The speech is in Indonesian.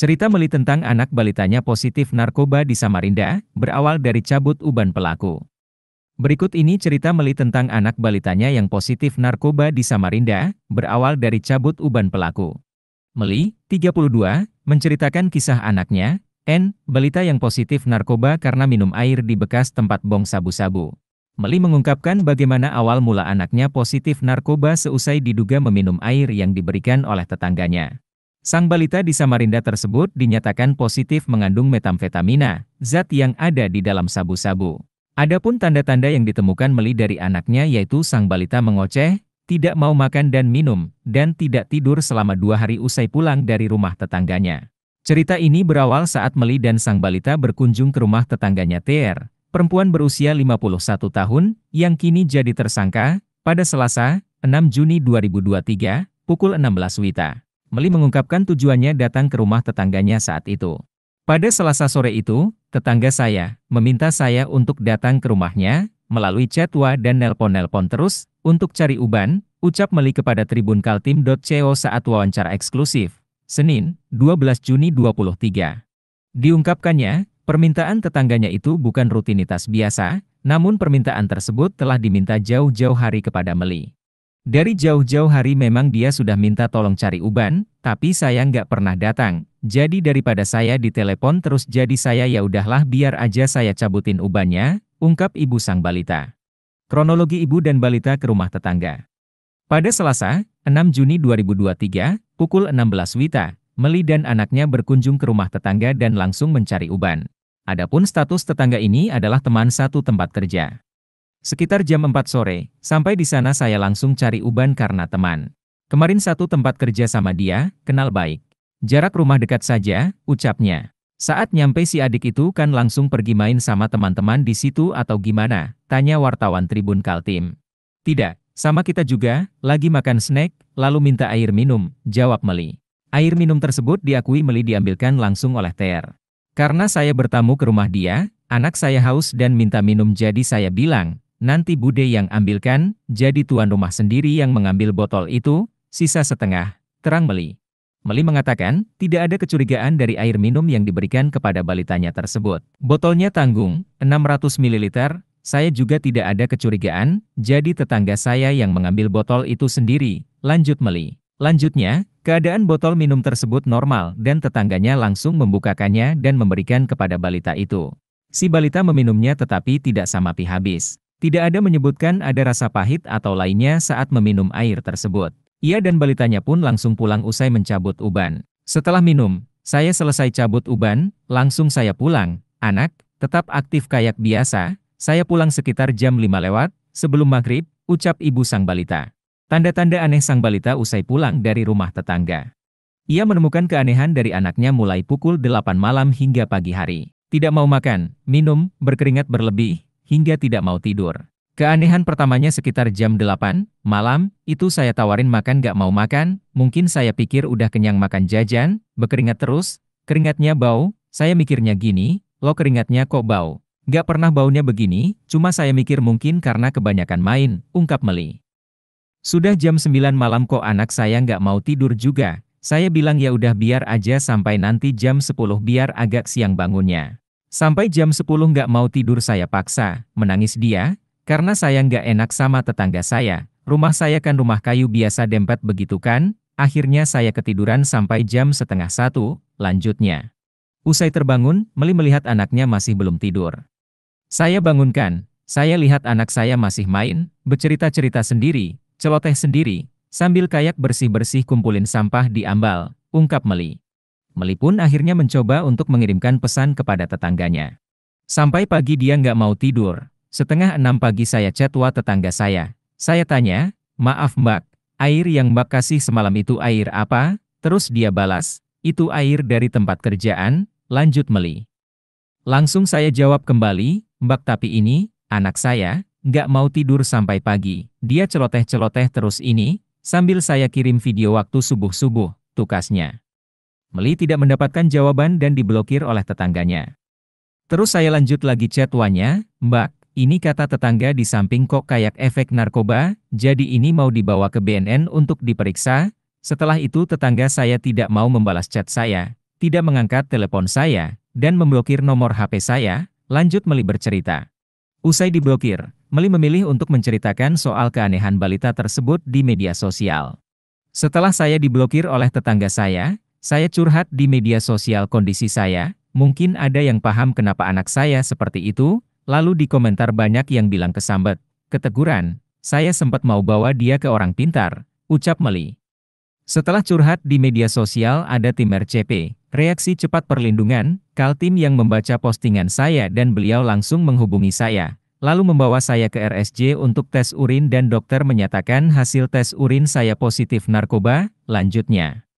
Cerita Meli tentang anak balitanya positif narkoba di Samarinda, berawal dari cabut uban pelaku. Berikut ini cerita Meli tentang anak balitanya yang positif narkoba di Samarinda, berawal dari cabut uban pelaku. Meli, 32, menceritakan kisah anaknya, N, balita yang positif narkoba karena minum air di bekas tempat bong sabu-sabu. Meli mengungkapkan bagaimana awal mula anaknya positif narkoba seusai diduga meminum air yang diberikan oleh tetangganya. Sang balita di Samarinda tersebut dinyatakan positif mengandung metamfetamina, zat yang ada di dalam sabu-sabu. Adapun tanda-tanda yang ditemukan Meli dari anaknya yaitu sang balita mengoceh, tidak mau makan dan minum, dan tidak tidur selama dua hari usai pulang dari rumah tetangganya. Cerita ini berawal saat Meli dan sang balita berkunjung ke rumah tetangganya TR, perempuan berusia 51 tahun, yang kini jadi tersangka, pada Selasa, 6 Juni 2023, pukul 16 Wita. Meli mengungkapkan tujuannya datang ke rumah tetangganya saat itu. Pada selasa sore itu, tetangga saya meminta saya untuk datang ke rumahnya, melalui chatwa dan nelpon-nelpon terus, untuk cari uban, ucap Meli kepada Tribun saat wawancara eksklusif, Senin, 12 Juni 23. Diungkapkannya, permintaan tetangganya itu bukan rutinitas biasa, namun permintaan tersebut telah diminta jauh-jauh hari kepada Meli. Dari jauh-jauh hari memang dia sudah minta tolong cari Uban, tapi saya nggak pernah datang. Jadi daripada saya ditelepon terus jadi saya ya udahlah biar aja saya cabutin ubannya, ungkap ibu sang balita. Kronologi ibu dan balita ke rumah tetangga. Pada Selasa, 6 Juni 2023, pukul 16 Wita, Meli dan anaknya berkunjung ke rumah tetangga dan langsung mencari uban. Adapun status tetangga ini adalah teman satu tempat kerja. Sekitar jam 4 sore, sampai di sana saya langsung cari Uban karena teman. Kemarin satu tempat kerja sama dia, kenal baik. Jarak rumah dekat saja, ucapnya. Saat nyampe si adik itu kan langsung pergi main sama teman-teman di situ atau gimana, tanya wartawan Tribun Kaltim. Tidak, sama kita juga, lagi makan snack, lalu minta air minum, jawab Meli. Air minum tersebut diakui Meli diambilkan langsung oleh Ter. Karena saya bertamu ke rumah dia, anak saya haus dan minta minum jadi saya bilang, nanti Bude yang ambilkan, jadi tuan rumah sendiri yang mengambil botol itu, sisa setengah, terang Meli. Meli mengatakan, tidak ada kecurigaan dari air minum yang diberikan kepada balitanya tersebut. Botolnya tanggung, 600 ml, saya juga tidak ada kecurigaan, jadi tetangga saya yang mengambil botol itu sendiri, lanjut Meli. Lanjutnya, keadaan botol minum tersebut normal dan tetangganya langsung membukakannya dan memberikan kepada balita itu. Si balita meminumnya tetapi tidak sama sampai habis. Tidak ada menyebutkan ada rasa pahit atau lainnya saat meminum air tersebut. Ia dan balitanya pun langsung pulang usai mencabut uban. Setelah minum, saya selesai cabut uban, langsung saya pulang. Anak, tetap aktif kayak biasa, saya pulang sekitar jam 5 lewat, sebelum maghrib, ucap ibu sang balita. Tanda-tanda aneh sang balita usai pulang dari rumah tetangga. Ia menemukan keanehan dari anaknya mulai pukul 8 malam hingga pagi hari. Tidak mau makan, minum, berkeringat berlebih, hingga tidak mau tidur. Keanehan pertamanya sekitar jam 8 malam, itu saya tawarin makan gak mau makan, mungkin saya pikir udah kenyang makan jajan, berkeringat terus, keringatnya bau, saya mikirnya gini, lo keringatnya kok bau. Gak pernah baunya begini, cuma saya mikir mungkin karena kebanyakan main, ungkap Meli. Sudah jam 9 malam kok anak saya gak mau tidur juga, saya bilang ya udah biar aja sampai nanti jam 10 biar agak siang bangunnya. Sampai jam 10 nggak mau tidur saya paksa, menangis dia, karena saya nggak enak sama tetangga saya. Rumah saya kan rumah kayu biasa dempet begitu kan, akhirnya saya ketiduran sampai jam setengah satu, lanjutnya. Usai terbangun, Meli melihat anaknya masih belum tidur. Saya bangunkan, saya lihat anak saya masih main, bercerita-cerita sendiri, celoteh sendiri, sambil kayak bersih-bersih kumpulin sampah di ambal, ungkap Meli. Meli pun akhirnya mencoba untuk mengirimkan pesan kepada tetangganya. Sampai pagi dia nggak mau tidur. Setengah enam pagi saya chatwa tetangga saya. Saya tanya, maaf mbak, air yang mbak kasih semalam itu air apa? Terus dia balas, itu air dari tempat kerjaan, lanjut Meli. Langsung saya jawab kembali, mbak tapi ini, anak saya, nggak mau tidur sampai pagi. Dia celoteh-celoteh terus ini, sambil saya kirim video waktu subuh-subuh, tukasnya. Meli tidak mendapatkan jawaban dan diblokir oleh tetangganya. Terus saya lanjut lagi chat Wanya, Mbak, ini kata tetangga di samping kok kayak efek narkoba, jadi ini mau dibawa ke BNN untuk diperiksa. Setelah itu tetangga saya tidak mau membalas chat saya, tidak mengangkat telepon saya, dan memblokir nomor HP saya, lanjut Meli bercerita. Usai diblokir, Meli memilih untuk menceritakan soal keanehan balita tersebut di media sosial. Setelah saya diblokir oleh tetangga saya, saya curhat di media sosial kondisi saya, mungkin ada yang paham kenapa anak saya seperti itu, lalu di komentar banyak yang bilang kesambet, keteguran, saya sempat mau bawa dia ke orang pintar, ucap Meli. Setelah curhat di media sosial ada tim RCP, reaksi cepat perlindungan, Kaltim yang membaca postingan saya dan beliau langsung menghubungi saya, lalu membawa saya ke RSJ untuk tes urin dan dokter menyatakan hasil tes urin saya positif narkoba, lanjutnya.